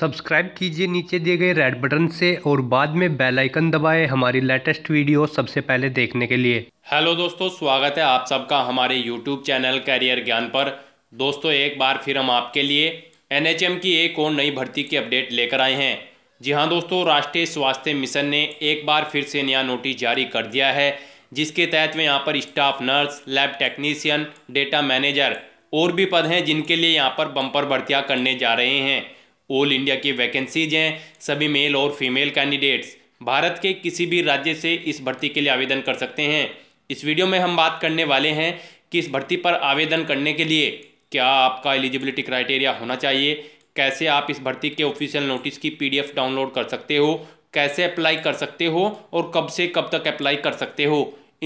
subscribe कीजिए नीचे दिए गए रेड बटन से और बाद में बेल आइकन दबाएं हमारी लेटेस्ट वीडियो सबसे पहले देखने के लिए हेलो दोस्तों स्वागत है आप सबका हमारे यूट्यूब चैनल कैरियर ज्ञान पर दोस्तों एक बार फिर हम आपके लिए एनएचएम की एक और नई भर्ती की अपडेट लेकर आए हैं जी हाँ दोस्तों राष्ट्रीय स्वास्थ्य मिशन ने एक बार फिर से नया नोटिस जारी कर दिया है जिसके तहत में यहाँ पर staff nurse lab technician data manager और भी पद हैं जिनके लिए यहाँ पर बम्पर भर्तियाँ करने जा रहे हैं ऑल इंडिया की वैकेंसीज हैं सभी मेल और फीमेल कैंडिडेट्स भारत के किसी भी राज्य से इस भर्ती के लिए आवेदन कर सकते हैं इस वीडियो में हम बात करने वाले हैं कि इस भर्ती पर आवेदन करने के लिए क्या आपका एलिजिबिलिटी क्राइटेरिया होना चाहिए कैसे आप इस भर्ती के ऑफिशियल नोटिस की पीडीएफ डाउनलोड कर सकते हो कैसे अप्लाई कर सकते हो और कब से कब तक अप्लाई कर सकते हो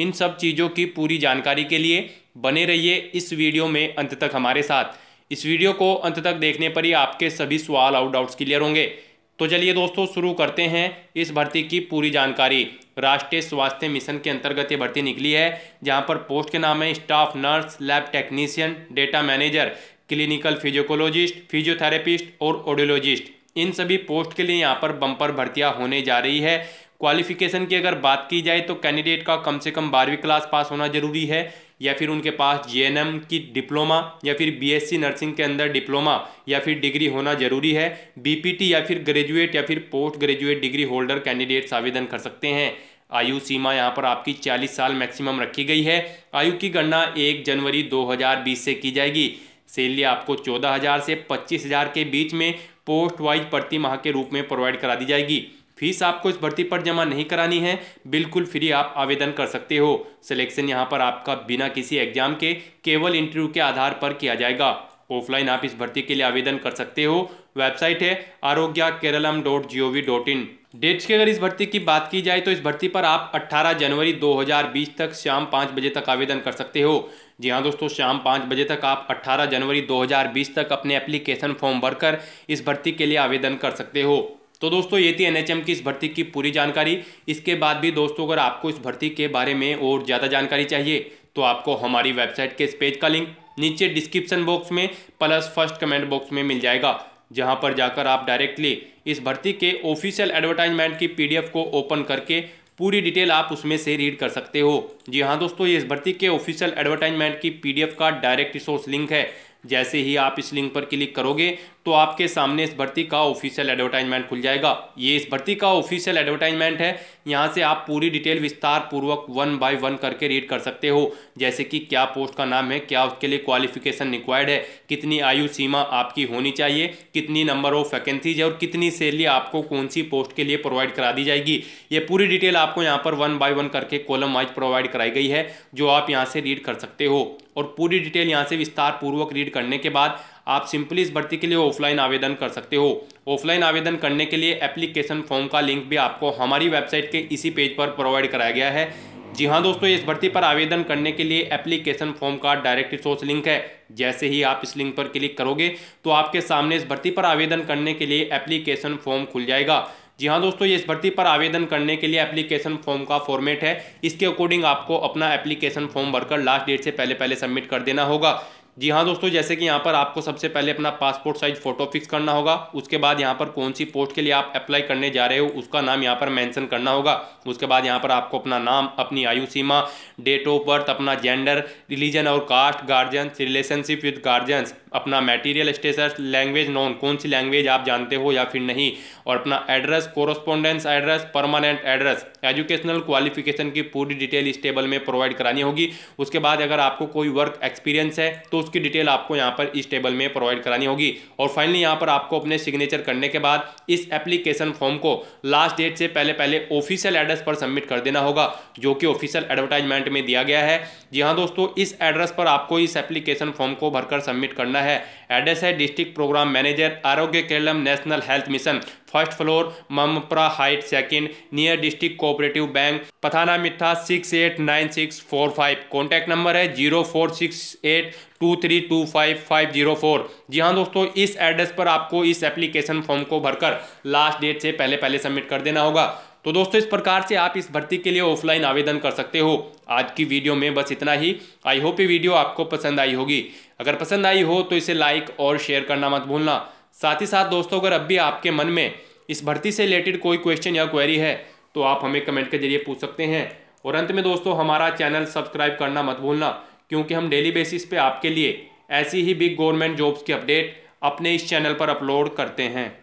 इन सब चीज़ों की पूरी जानकारी के लिए बने रहिए इस वीडियो में अंत तक हमारे साथ इस वीडियो को अंत तक देखने पर ही आपके सभी सवाल आउट डाउट्स क्लियर होंगे तो चलिए दोस्तों शुरू करते हैं इस भर्ती की पूरी जानकारी राष्ट्रीय स्वास्थ्य मिशन के अंतर्गत ये भर्ती निकली है जहाँ पर पोस्ट के नाम है staff nurse lab technician data manager clinical psychologist physiotherapist और ऑडियोलॉजिस्ट इन सभी पोस्ट के लिए यहाँ पर बम्पर भर्तियाँ होने जा रही है क्वालिफिकेशन की अगर बात की जाए तो कैंडिडेट का कम से कम बारहवीं क्लास पास होना जरूरी है या फिर उनके पास जे की डिप्लोमा या फिर बीएससी नर्सिंग के अंदर डिप्लोमा या फिर डिग्री होना जरूरी है बीपीटी या फिर ग्रेजुएट या फिर post graduate degree holder candidates आवेदन कर सकते हैं आयु सीमा यहाँ पर आपकी 40 साल मैक्सिमम रखी गई है आयु की गणना 1 जनवरी 2020 से की जाएगी सैलरी आपको 14,000 से 25,000 के बीच में पोस्ट वाइज प्रति माह के रूप में प्रोवाइड करा दी जाएगी फीस आपको इस भर्ती पर जमा नहीं करानी है बिल्कुल फ्री आप आवेदन कर सकते हो सिलेक्शन यहाँ पर आपका बिना किसी एग्जाम के केवल इंटरव्यू के आधार पर किया जाएगा ऑफलाइन आप इस भर्ती के लिए आवेदन कर सकते हो वेबसाइट है Arogya Keralam dot g o v dot in dates की अगर इस भर्ती की बात की जाए तो इस भर्ती पर आप 18 जनवरी 2020 तक शाम पाँच बजे तक आवेदन कर सकते हो जी हाँ दोस्तों शाम पाँच बजे तक आप 18 जनवरी 2020 तक अपने एप्लीकेशन फॉर्म भरकर इस भर्ती के लिए आवेदन कर सकते हो तो दोस्तों ये थी एनएचएम की इस भर्ती की पूरी जानकारी इसके बाद भी दोस्तों अगर आपको इस भर्ती के बारे में और ज़्यादा जानकारी चाहिए तो आपको हमारी वेबसाइट के इस पेज का लिंक नीचे डिस्क्रिप्शन बॉक्स में प्लस फर्स्ट कमेंट बॉक्स में मिल जाएगा जहां पर जाकर आप डायरेक्टली इस भर्ती के ऑफिशियल एडवर्टाइजमेंट की पीडीएफ को ओपन करके पूरी डिटेल आप उसमें से रीड कर सकते हो जी हाँ दोस्तों ये इस भर्ती के ऑफिशियल एडवर्टाइजमेंट की पीडीएफ का डायरेक्ट रिसोर्स लिंक है जैसे ही आप इस लिंक पर क्लिक करोगे तो आपके सामने इस भर्ती का ऑफिशियल एडवर्टाइजमेंट खुल जाएगा ये इस भर्ती का ऑफिशियल एडवर्टाइजमेंट है यहाँ से आप पूरी डिटेल विस्तार पूर्वक वन बाय वन करके रीड कर सकते हो जैसे कि क्या पोस्ट का नाम है क्या उसके लिए क्वालिफिकेशन रिक्वायर्ड है कितनी आयु सीमा आपकी होनी चाहिए कितनी नंबर ऑफ वैकेंसीज है और कितनी सैलरी आपको कौन सी पोस्ट के लिए प्रोवाइड करा दी जाएगी ये पूरी डिटेल आपको यहाँ पर वन बाय वन करके कॉलम वाइज प्रोवाइड कराई गई है जो आप यहाँ से रीड कर सकते हो और पूरी डिटेल यहाँ से विस्तार पूर्वक रीड करने के बाद आप सिंपली इस भर्ती के लिए ऑफलाइन आवेदन कर सकते हो ऑफलाइन आवेदन करने के लिए एप्लीकेशन फॉर्म का लिंक भी आपको हमारी वेबसाइट के इसी पेज पर प्रोवाइड कराया गया है जी हाँ दोस्तों इस भर्ती पर आवेदन करने के लिए एप्लीकेशन फॉर्म का डायरेक्ट सोर्स लिंक है जैसे ही आप इस लिंक पर क्लिक करोगे तो आपके सामने इस भर्ती पर आवेदन करने के लिए एप्लीकेशन फॉर्म खुल जाएगा जी हाँ दोस्तों ये इस भर्ती पर आवेदन करने के लिए एप्लीकेशन फॉर्म का फॉर्मेट है इसके अकॉर्डिंग आपको अपना एप्लीकेशन फॉर्म भरकर लास्ट डेट से पहले पहले सबमिट कर देना होगा जी हाँ दोस्तों जैसे कि यहाँ पर आपको सबसे पहले अपना पासपोर्ट साइज फ़ोटो फिक्स करना होगा उसके बाद यहाँ पर कौन सी पोस्ट के लिए आप अप्लाई करने जा रहे हो उसका नाम यहाँ पर मेंशन करना होगा उसके बाद यहाँ पर आपको अपना नाम अपनी आयु सीमा डेट ऑफ बर्थ अपना जेंडर रिलीजन और caste guardians relationship with guardians अपना मेटीरियल स्टेटस लैंग्वेज नॉन कौन सी लैंग्वेज आप जानते हो या फिर नहीं और अपना address correspondence address permanent address educational qualification की पूरी डिटेल इस टेबल में प्रोवाइड करानी होगी उसके बाद अगर आपको कोई वर्क एक्सपीरियंस है तो उसकी डिटेल आपको यहाँ पर इस टेबल में प्रोवाइड करानी होगी और फाइनली यहाँ पर आपको अपने सिग्नेचर करने के बाद इस एप्लीकेशन फॉर्म को लास्ट डेट से पहले पहले ऑफिशियल एड्रेस पर सबमिट कर देना होगा जो कि ऑफिशियल एडवर्टाइजमेंट में दिया गया है जी हाँ दोस्तों इस एड्रेस पर आपको इस एप्लीकेशन फॉर्म को भरकर सबमिट करना है एड्रेस है district program manager Arogya Keralam national health mission first floor Mampara height second near district cooperative bank Pathanamthitta six eight nine six four five contact number है zero four six eight two three two five five zero four जी हाँ दोस्तों इस address पर आपको इस application form को भरकर लास्ट डेट से पहले पहले सबमिट कर देना होगा तो दोस्तों इस प्रकार से आप इस भर्ती के लिए ऑफलाइन आवेदन कर सकते हो आज की वीडियो में बस इतना ही आई होप ये वीडियो आपको पसंद आई होगी अगर पसंद आई हो तो इसे लाइक और शेयर करना मत भूलना साथ ही साथ दोस्तों अगर अब भी आपके मन में इस भर्ती से रिलेटेड कोई क्वेश्चन या क्वेरी है तो आप हमें कमेंट के जरिए पूछ सकते हैं और अंत में दोस्तों हमारा चैनल सब्सक्राइब करना मत भूलना क्योंकि हम डेली बेसिस पे आपके लिए ऐसी ही बिग गवर्नमेंट जॉब्स की अपडेट अपने इस चैनल पर अपलोड करते हैं